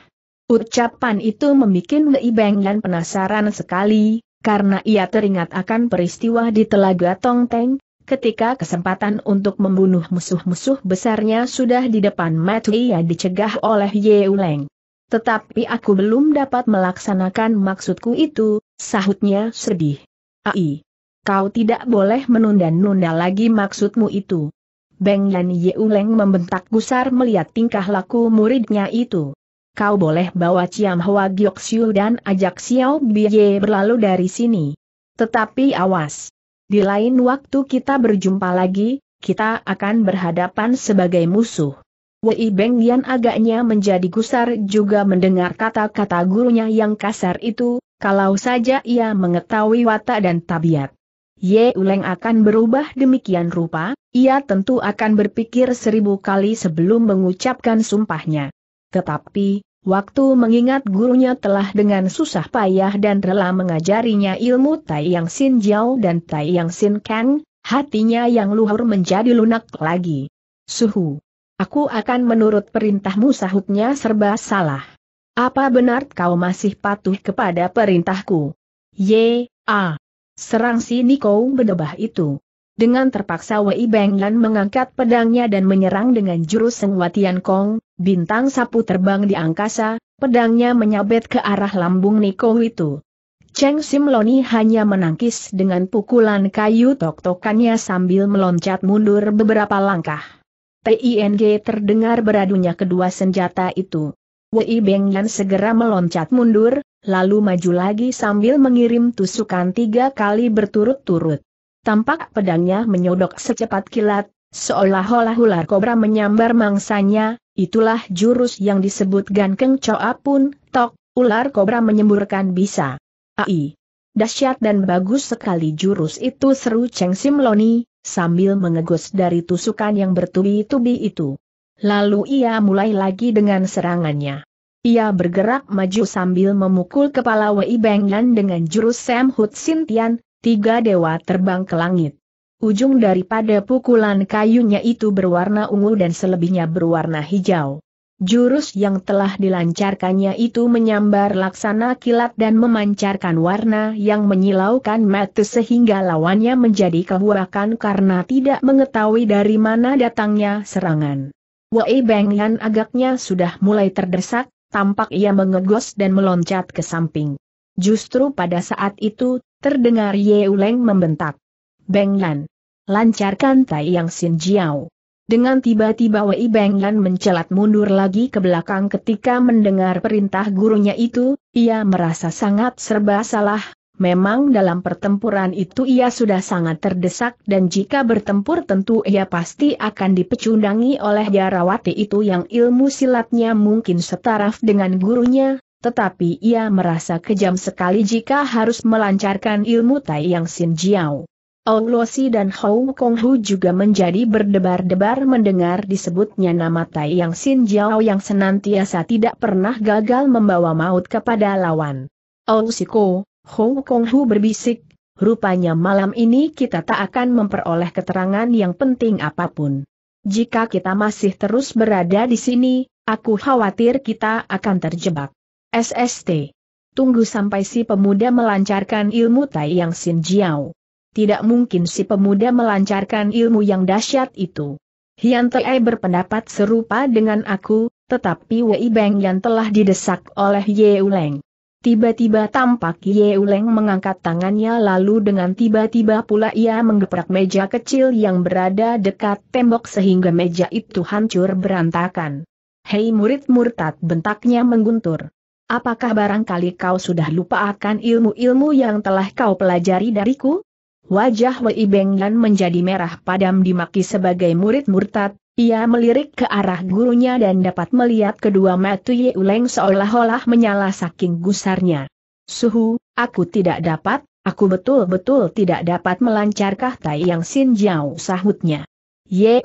Ucapan itu membuat Lei Beng dan penasaran sekali, karena ia teringat akan peristiwa di Telaga Tongteng, ketika kesempatan untuk membunuh musuh-musuh besarnya sudah di depan mata ia dicegah oleh Ye Uleng. Tetapi aku belum dapat melaksanakan maksudku itu, sahutnya sedih. Ai, kau tidak boleh menunda-nunda lagi maksudmu itu. Beng Yan Uleng membentak gusar melihat tingkah laku muridnya itu. Kau boleh bawa Ciam Hwa Giok Siu dan ajak Xiao Biye berlalu dari sini. Tetapi awas. Di lain waktu kita berjumpa lagi, kita akan berhadapan sebagai musuh. Wei Beng Yan agaknya menjadi gusar juga mendengar kata-kata gurunya yang kasar itu, kalau saja ia mengetahui watak dan tabiat. Ye Uleng akan berubah demikian rupa, ia tentu akan berpikir seribu kali sebelum mengucapkan sumpahnya. Tetapi, Waktu mengingat gurunya telah dengan susah payah dan rela mengajarinya ilmu Tai Yang Sin Jiao dan Tai Yang Sin Kang, hatinya yang luhur menjadi lunak lagi. Suhu, Aku akan menurut perintahmu sahutnya serba salah. Apa benar kau masih patuh kepada perintahku? Ye, a. Serang si Niko berdebah itu. Dengan terpaksa Wei Benglan mengangkat pedangnya dan menyerang dengan jurus Sengwa Kong, bintang sapu terbang di angkasa, pedangnya menyabet ke arah lambung Niko itu. Cheng Simloni hanya menangkis dengan pukulan kayu tok-tokannya sambil meloncat mundur beberapa langkah. PING terdengar beradunya kedua senjata itu. Wei Beng Yan segera meloncat mundur, lalu maju lagi sambil mengirim tusukan tiga kali berturut-turut. Tampak pedangnya menyodok secepat kilat, seolah-olah ular kobra menyambar mangsanya, itulah jurus yang disebut Gankeng Choa pun, tok, ular kobra menyemburkan bisa. Ai! Dahsyat dan bagus sekali jurus itu seru Cheng Simloni, sambil mengegus dari tusukan yang bertubi-tubi itu. Lalu ia mulai lagi dengan serangannya. Ia bergerak maju sambil memukul kepala Wei Bangnan dengan jurus Sam Hut Sintian, tiga dewa terbang ke langit. Ujung daripada pukulan kayunya itu berwarna ungu dan selebihnya berwarna hijau. Jurus yang telah dilancarkannya itu menyambar laksana kilat dan memancarkan warna yang menyilaukan mata sehingga lawannya menjadi kehuakan karena tidak mengetahui dari mana datangnya serangan. Wei Yan agaknya sudah mulai terdesak, tampak ia mengegos dan meloncat ke samping. Justru pada saat itu, terdengar Ye Uleng membentak. Benghan, lancarkan Tai Yang Sin Jiao. Dengan tiba-tiba Wei Bengyan mencelat mundur lagi ke belakang ketika mendengar perintah gurunya itu, ia merasa sangat serba salah. Memang dalam pertempuran itu ia sudah sangat terdesak dan jika bertempur tentu ia pasti akan dipecundangi oleh Jarawati itu yang ilmu silatnya mungkin setaraf dengan gurunya, tetapi ia merasa kejam sekali jika harus melancarkan ilmu Tai Yang Sin Jiao. Losi dan Hou Kong Hu juga menjadi berdebar-debar mendengar disebutnya nama Tai Yang Sin Jiao yang senantiasa tidak pernah gagal membawa maut kepada lawan. Siko, Hou Kong Hu berbisik, rupanya malam ini kita tak akan memperoleh keterangan yang penting apapun. Jika kita masih terus berada di sini, aku khawatir kita akan terjebak. SST. Tunggu sampai si pemuda melancarkan ilmu Tai Yang Sin Jiao tidak mungkin si pemuda melancarkan ilmu yang dahsyat itu. Hian Tei berpendapat serupa dengan aku, tetapi Wei Beng yang telah didesak oleh Ye Uleng. Tiba-tiba tampak Ye Uleng mengangkat tangannya lalu dengan tiba-tiba pula ia menggeprak meja kecil yang berada dekat tembok sehingga meja itu hancur berantakan. Hei murid murtad bentaknya mengguntur. Apakah barangkali kau sudah lupa akan ilmu-ilmu yang telah kau pelajari dariku? Wajah Wei Benglan menjadi merah padam dimaki sebagai murid murtad, ia melirik ke arah gurunya dan dapat melihat kedua mata Ye Uleng seolah-olah menyala saking gusarnya. Suhu, aku tidak dapat, aku betul-betul tidak dapat melancarkah Tai Yang Sin Jiao sahutnya.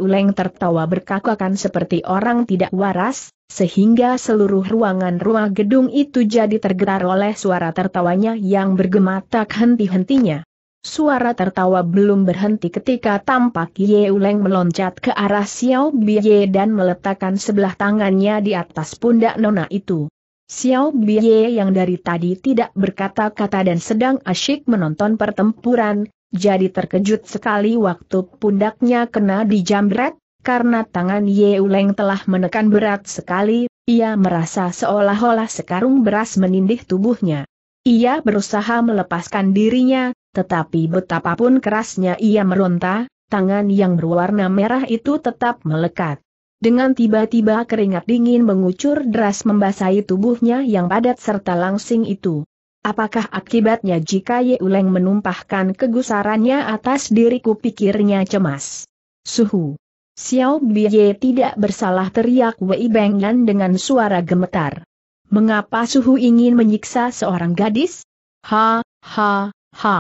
Uleng tertawa berkakakan seperti orang tidak waras, sehingga seluruh ruangan ruang gedung itu jadi tergetar oleh suara tertawanya yang bergema tak henti-hentinya. Suara tertawa belum berhenti ketika tampak Ye Uleng meloncat ke arah Xiao Biye dan meletakkan sebelah tangannya di atas pundak nona itu. Xiao Biye yang dari tadi tidak berkata-kata dan sedang asyik menonton pertempuran, jadi terkejut sekali waktu pundaknya kena dijamret, karena tangan Ye Uleng telah menekan berat sekali, ia merasa seolah-olah sekarung beras menindih tubuhnya. Ia berusaha melepaskan dirinya, tetapi betapapun kerasnya ia meronta, tangan yang berwarna merah itu tetap melekat. Dengan tiba-tiba keringat dingin mengucur deras membasahi tubuhnya yang padat serta langsing itu. Apakah akibatnya jika Yeuleng menumpahkan kegusarannya atas diriku pikirnya cemas? Suhu. Xiao Biye tidak bersalah teriak Wei Bengan dengan suara gemetar. Mengapa Suhu ingin menyiksa seorang gadis? Ha, ha, ha.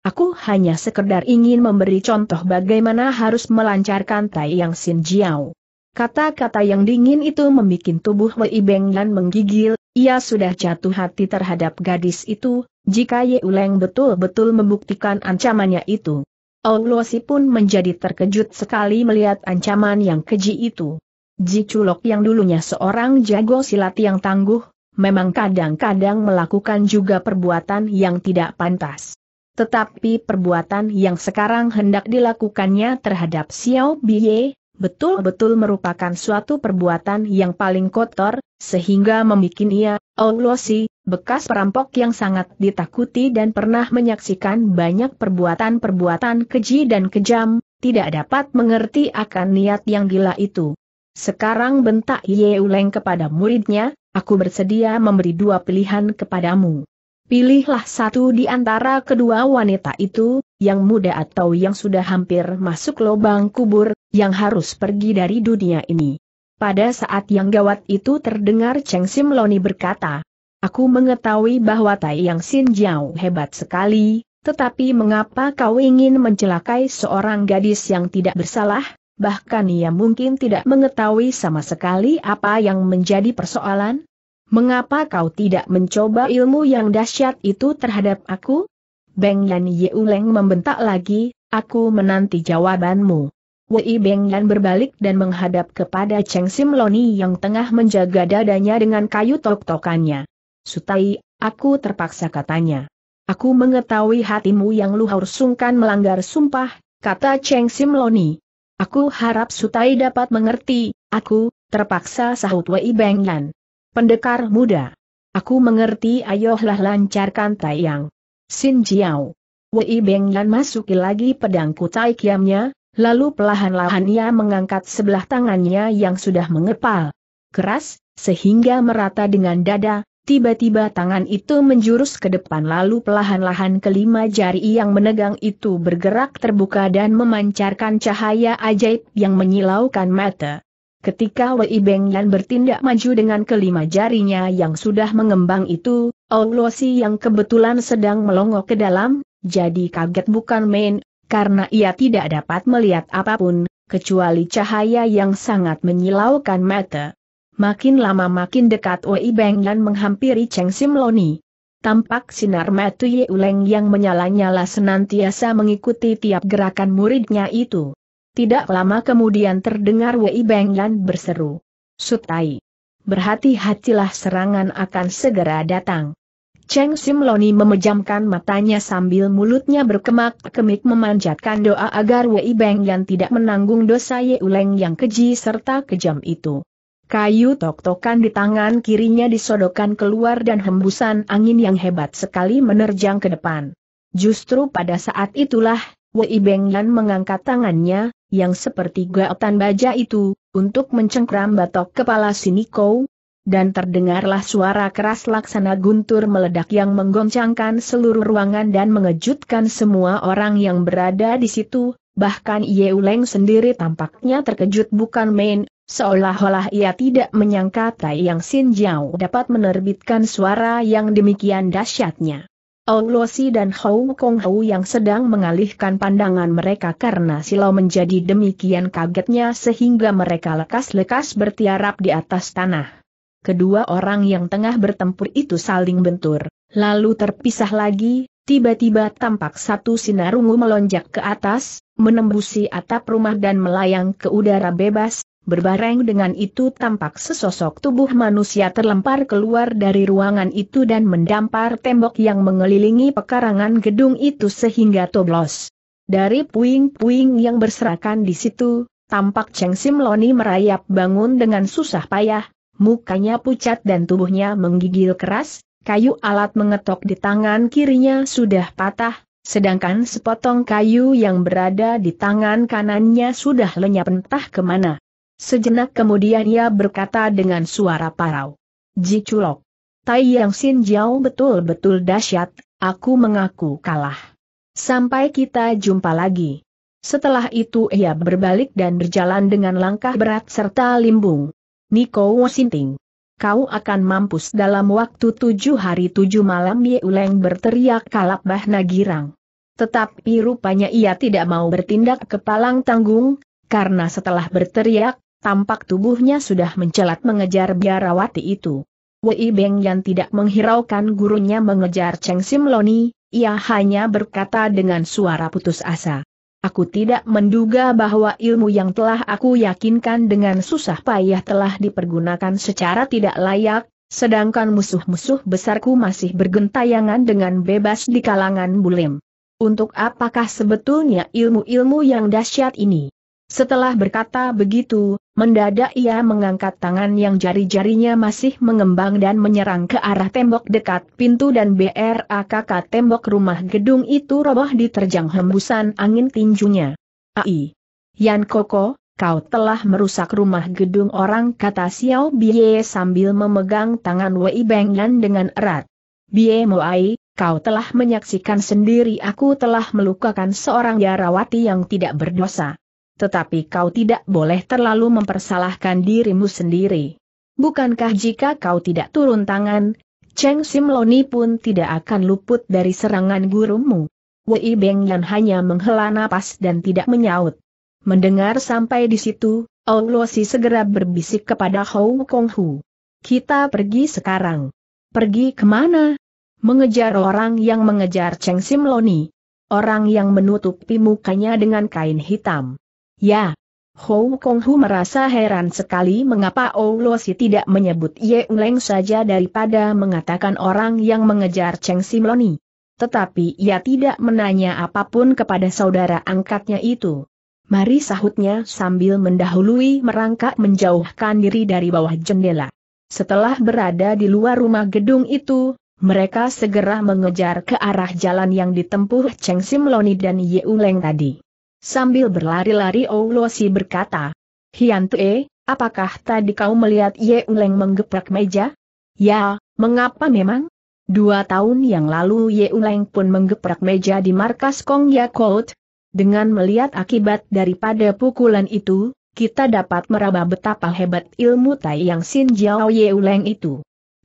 Aku hanya sekedar ingin memberi contoh bagaimana harus melancarkan Tai Yang Sin Jiao. Kata-kata yang dingin itu membuat tubuh Wei Beng dan menggigil, ia sudah jatuh hati terhadap gadis itu, jika Ye Uleng betul-betul membuktikan ancamannya itu. Aulosi pun menjadi terkejut sekali melihat ancaman yang keji itu. Ji Chulok yang dulunya seorang jago silat yang tangguh, memang kadang-kadang melakukan juga perbuatan yang tidak pantas. Tetapi perbuatan yang sekarang hendak dilakukannya terhadap Xiao Biye, betul-betul merupakan suatu perbuatan yang paling kotor, sehingga membuat ia, Olosi, bekas perampok yang sangat ditakuti dan pernah menyaksikan banyak perbuatan-perbuatan keji dan kejam, tidak dapat mengerti akan niat yang gila itu. Sekarang bentak Ye Yeuleng kepada muridnya, aku bersedia memberi dua pilihan kepadamu. Pilihlah satu di antara kedua wanita itu, yang muda atau yang sudah hampir masuk lubang kubur, yang harus pergi dari dunia ini. Pada saat yang gawat itu terdengar Cheng Sim Loni berkata, Aku mengetahui bahwa Tai Yang Sin Jiao hebat sekali, tetapi mengapa kau ingin mencelakai seorang gadis yang tidak bersalah? Bahkan ia mungkin tidak mengetahui sama sekali apa yang menjadi persoalan. Mengapa kau tidak mencoba ilmu yang dahsyat itu terhadap aku? Beng Yan Yeuleng membentak lagi, aku menanti jawabanmu. Wei Beng Yan berbalik dan menghadap kepada Cheng Sim Loni yang tengah menjaga dadanya dengan kayu tok-tokannya. Sutai, aku terpaksa katanya. Aku mengetahui hatimu yang luhur sungkan melanggar sumpah, kata Cheng Sim Loni. Aku harap Sutai dapat mengerti, aku, terpaksa sahut Wei Beng Yan. Pendekar muda. Aku mengerti ayolah lancarkan tayang. Sin Jiao. Wei Beng Yan masuki lagi pedang kutai kiamnya, lalu pelahan-lahan ia mengangkat sebelah tangannya yang sudah mengepal. Keras, sehingga merata dengan dada, Tiba-tiba tangan itu menjurus ke depan lalu pelahan-lahan kelima jari yang menegang itu bergerak terbuka dan memancarkan cahaya ajaib yang menyilaukan mata. Ketika Wei Beng Yan bertindak maju dengan kelima jarinya yang sudah mengembang itu, Si yang kebetulan sedang melongo ke dalam, jadi kaget bukan main, karena ia tidak dapat melihat apapun, kecuali cahaya yang sangat menyilaukan mata. Makin lama makin dekat Wei Beng Yan menghampiri Cheng Sim Loni. Tampak sinar mata Ye Uleng yang menyala-nyala senantiasa mengikuti tiap gerakan muridnya itu. Tidak lama kemudian terdengar Wei Benglan berseru. Sutai. Berhati-hatilah serangan akan segera datang. Cheng Simloni memejamkan matanya sambil mulutnya berkemak-kemik memanjatkan doa agar Wei Benglan tidak menanggung dosa Ye Uleng yang keji serta kejam itu. Kayu tok-tokan di tangan kirinya disodokkan keluar dan hembusan angin yang hebat sekali menerjang ke depan. Justru pada saat itulah, Wei Yan mengangkat tangannya, yang seperti gaetan baja itu, untuk mencengkram batok kepala Siniko, dan terdengarlah suara keras laksana guntur meledak yang menggoncangkan seluruh ruangan dan mengejutkan semua orang yang berada di situ, bahkan Yeuleng sendiri tampaknya terkejut bukan main, seolah-olah ia tidak menyangka Tai Yang Sin Jiao dapat menerbitkan suara yang demikian dahsyatnya. Luosi dan Hou Kong Hou yang sedang mengalihkan pandangan mereka karena silau menjadi demikian kagetnya sehingga mereka lekas-lekas bertiarap di atas tanah. Kedua orang yang tengah bertempur itu saling bentur, lalu terpisah lagi, tiba-tiba tampak satu sinar ungu melonjak ke atas, menembusi atap rumah dan melayang ke udara bebas, Berbareng dengan itu tampak sesosok tubuh manusia terlempar keluar dari ruangan itu dan mendampar tembok yang mengelilingi pekarangan gedung itu sehingga toblos. Dari puing-puing yang berserakan di situ, tampak Cheng Simloni merayap bangun dengan susah payah, mukanya pucat dan tubuhnya menggigil keras, kayu alat mengetok di tangan kirinya sudah patah, sedangkan sepotong kayu yang berada di tangan kanannya sudah lenyap entah kemana. Sejenak kemudian ia berkata dengan suara parau. Ji Chulok, Tai Yang Sin Jiao betul-betul dahsyat, aku mengaku kalah. Sampai kita jumpa lagi. Setelah itu ia berbalik dan berjalan dengan langkah berat serta limbung. Niko Wosinting, Kau akan mampus dalam waktu tujuh hari tujuh malam Ye Yeuleng berteriak kalap bah nagirang. Tetapi rupanya ia tidak mau bertindak kepalang tanggung, karena setelah berteriak, tampak tubuhnya sudah mencelat mengejar biarawati itu. Wei Beng Yan tidak menghiraukan gurunya mengejar Cheng Simloni, ia hanya berkata dengan suara putus asa. Aku tidak menduga bahwa ilmu yang telah aku yakinkan dengan susah payah telah dipergunakan secara tidak layak, sedangkan musuh-musuh besarku masih bergentayangan dengan bebas di kalangan bulim. Untuk apakah sebetulnya ilmu-ilmu yang dahsyat ini? Setelah berkata begitu, Mendadak ia mengangkat tangan yang jari-jarinya masih mengembang dan menyerang ke arah tembok dekat pintu dan BRAKK tembok rumah gedung itu roboh diterjang hembusan angin tinjunya. Ai! Yan Koko, kau telah merusak rumah gedung orang kata Xiao Bie sambil memegang tangan Wei Beng Yan dengan erat. Bie Moai, kau telah menyaksikan sendiri aku telah melukakan seorang Yarawati yang tidak berdosa tetapi kau tidak boleh terlalu mempersalahkan dirimu sendiri. Bukankah jika kau tidak turun tangan, Cheng Simloni pun tidak akan luput dari serangan gurumu? Wei Beng Yan hanya menghela napas dan tidak menyaut. Mendengar sampai di situ, si segera berbisik kepada Hou Kong Hu. Kita pergi sekarang. Pergi kemana? Mengejar orang yang mengejar Cheng Simloni. Orang yang menutupi mukanya dengan kain hitam. Ya. Hou Kong Hu merasa heran sekali mengapa Si tidak menyebut Ye Leng saja daripada mengatakan orang yang mengejar Cheng Simloni. Tetapi ia tidak menanya apapun kepada saudara angkatnya itu. Mari sahutnya sambil mendahului merangkak menjauhkan diri dari bawah jendela. Setelah berada di luar rumah gedung itu, mereka segera mengejar ke arah jalan yang ditempuh Cheng Simloni dan Ye Leng tadi. Sambil berlari-lari si berkata, Hian Tue, apakah tadi kau melihat Ye Uleng menggeprak meja? Ya, mengapa memang? Dua tahun yang lalu Ye Uleng pun menggeprak meja di markas Kong Yakult. Dengan melihat akibat daripada pukulan itu, kita dapat meraba betapa hebat ilmu Tai Yang Sin Jiao Ye Uleng itu.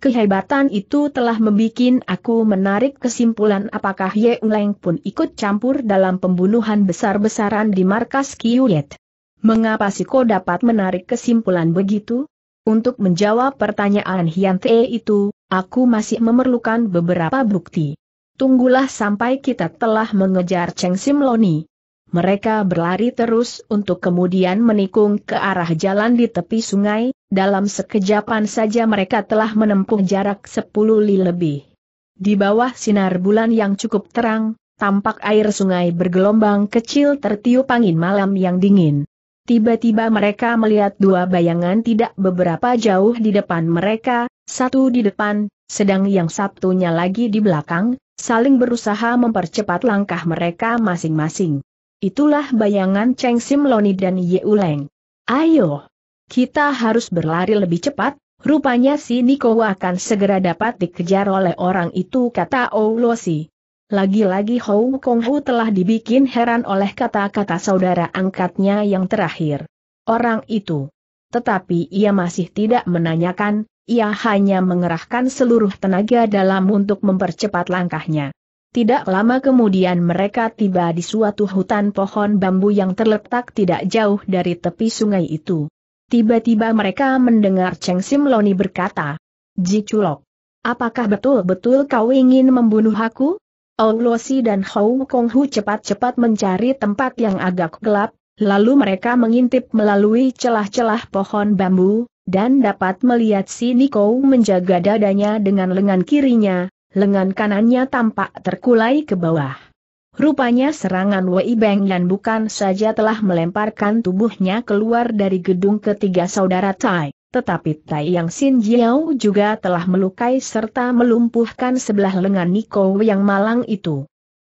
Kehebatan itu telah membuat aku menarik kesimpulan apakah Ye Uleng pun ikut campur dalam pembunuhan besar-besaran di markas Kiyuet. Mengapa Siko dapat menarik kesimpulan begitu? Untuk menjawab pertanyaan Hian Te itu, aku masih memerlukan beberapa bukti. Tunggulah sampai kita telah mengejar Cheng Simloni. Mereka berlari terus untuk kemudian menikung ke arah jalan di tepi sungai, dalam sekejapan saja mereka telah menempuh jarak sepuluh li lebih. Di bawah sinar bulan yang cukup terang, tampak air sungai bergelombang kecil tertiup angin malam yang dingin. Tiba-tiba mereka melihat dua bayangan tidak beberapa jauh di depan mereka, satu di depan, sedang yang satunya lagi di belakang, saling berusaha mempercepat langkah mereka masing-masing. Itulah bayangan Cheng Simloni dan Ye Uleng. Ayo! Kita harus berlari lebih cepat, rupanya si Niko akan segera dapat dikejar oleh orang itu kata Oulosi. Lagi-lagi Hou Kong Hu telah dibikin heran oleh kata-kata saudara angkatnya yang terakhir. Orang itu. Tetapi ia masih tidak menanyakan, ia hanya mengerahkan seluruh tenaga dalam untuk mempercepat langkahnya. Tidak lama kemudian mereka tiba di suatu hutan pohon bambu yang terletak tidak jauh dari tepi sungai itu. Tiba-tiba mereka mendengar Cheng Simloni berkata, Ji Chulok, apakah betul-betul kau ingin membunuh aku? Si dan Hou Kong Hu cepat-cepat mencari tempat yang agak gelap, lalu mereka mengintip melalui celah-celah pohon bambu, dan dapat melihat si Niko menjaga dadanya dengan lengan kirinya, lengan kanannya tampak terkulai ke bawah. Rupanya serangan Wei Beng Yan bukan saja telah melemparkan tubuhnya keluar dari gedung ketiga saudara Tai, tetapi Tai Yang Sin Jiao juga telah melukai serta melumpuhkan sebelah lengan Niko yang malang itu.